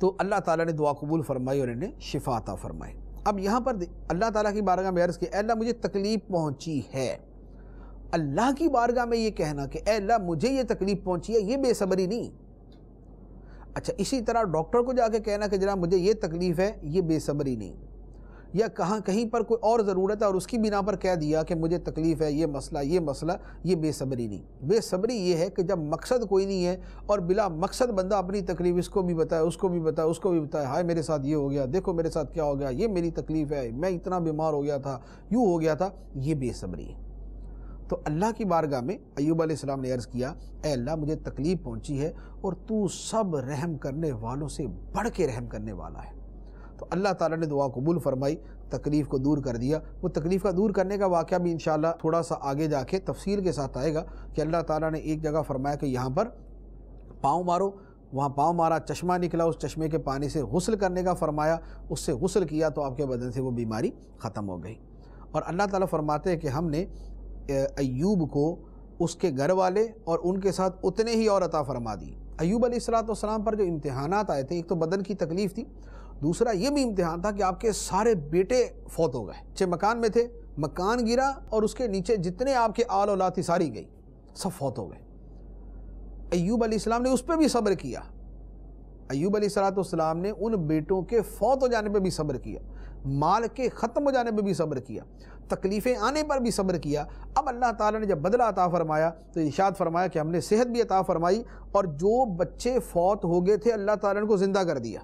तो अल्लाह ताला ने दुआ कबूल फरमाई और इन्हें शिफा अता फरमाई अब यहाँ पर अल्लाह ताला की बारगाह में अर्ज़ की अल्लाह मुझे तकलीफ़ पहुँची है अल्लाह की बारगाह में ये कहना कि अल्लाह मुझे ये तकलीफ़ पहुँची है ये बेसब्री नहीं अच्छा इसी तरह डॉक्टर को जाके कहना कि जरा मुझे ये तकलीफ़ है ये बेसब्री नहीं या कहाँ कहीं पर कोई और ज़रूरत है और उसकी बिना पर कह दिया कि मुझे तकलीफ़ है ये मसला ये मसला ये बेसब्री नहीं बेसब्री ये है कि जब मकसद कोई नहीं है और बिला मकसद बंदा अपनी तकलीफ़ इसको भी बताए उसको भी बताए उसको भी बताए हाय मेरे साथ ये हो गया देखो मेरे साथ क्या हो गया ये मेरी तकलीफ़ है मैं इतना बीमार हो गया था यूँ हो गया था ये बेसब्री है तो अल्लाह की बारगाह में अयूब आसमाम ने अर्ज़ किया ए अल्लाह मुझे तकलीफ़ पहुँची है और तू सब रहम करने वालों से बढ़ के रहम करने वाला है तो अल्लाह ताला ने दुआ कबूल फरमाई तकलीफ़ को दूर कर दिया वो तकलीफ़ का दूर करने का वाक़ भी इन थोड़ा सा आगे जाके तफसील के साथ आएगा कि अल्लाह ताला ने एक जगह फरमाया कि यहाँ पर पाँव मारो वहाँ पाँव मारा चश्मा निकला उस चश्मे के पानी से गसल करने का फरमाया उससे गसल किया तो आपके बदन से वो बीमारी ख़त्म हो गई और अल्लाह ताला फरमाते हैं कि हमने अयूब को उसके घर वाले और उनके साथ उतने ही और अता फरमा दी अयूब सलाम पर जो इम्तहानात आए थे एक तो बदन की तकलीफ़ थी दूसरा ये भी इम्तिहान था कि आपके सारे बेटे फौत हो गए छः मकान में थे मकान गिरा और उसके नीचे जितने आपके आल औला थी सारी गई सब फौत हो गए अयूब अलैहिस्सलाम ने उस पर भी सब्र किया अयूब अलैहिस्सलाम ने उन बेटों के फौत हो जाने पर भी सब्र किया माल के ख़त्म हो जाने पर भी सब्र किया तकलीफ़ें आने पर भी सब्र किया अब अल्लाह ताला ने जब बदला अता फरमाया तो इशाद फरमाया कि हमने सेहत भी अता फरमाई और जो बच्चे फौत हो गए थे अल्लाह ताला ने को ज़िंदा कर दिया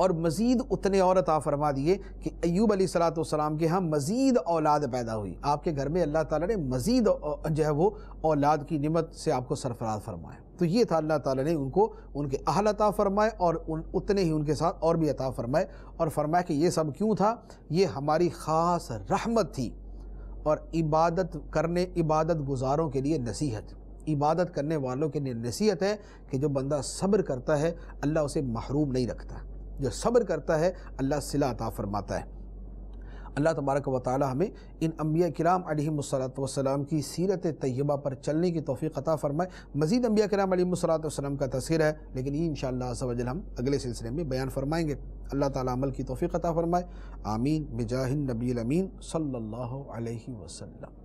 और मज़ीद उतने और अता फरमा दिए कि अयूब सलाम के यहाँ मज़ीद औलाद पैदा हुई आपके घर में अल्लाह ताला ने मज़ीद जो है वो औलाद की नमत से आपको सरफराज फरमाए तो ये था अल्लाह ताला ने उनको उनके अहल अता फरमाए और उन उतने ही उनके साथ और भी अता फरमाए और फरमाया कि ये सब क्यों था ये हमारी ख़ास रहमत थी और इबादत करने इबादत गुजारों के लिए नसीहत इबादत करने वालों के लिए नसीहत है कि जो बंदा सब्र करता है अल्लाह उसे महरूम नहीं रखता जो सब्र करता है अल्लाह सिला अता फरमाता है अल्लाह तबारक व ताली हमें इन अम्बिया कराम अलीसलाम की सीरत तय्यबा पर चलने की तोफ़ी अता फ़रमाए मज़ीद अम्बिया कराम अलीसलाम का तस्र है लेकिन इन शजल हम अगले सिलसिले में बयान फ़रमाएँगे अल्लाह तमल की तोफ़ी अता फ़रमाए आमीन बिजाहिन नबी अमीन सल्ला वसम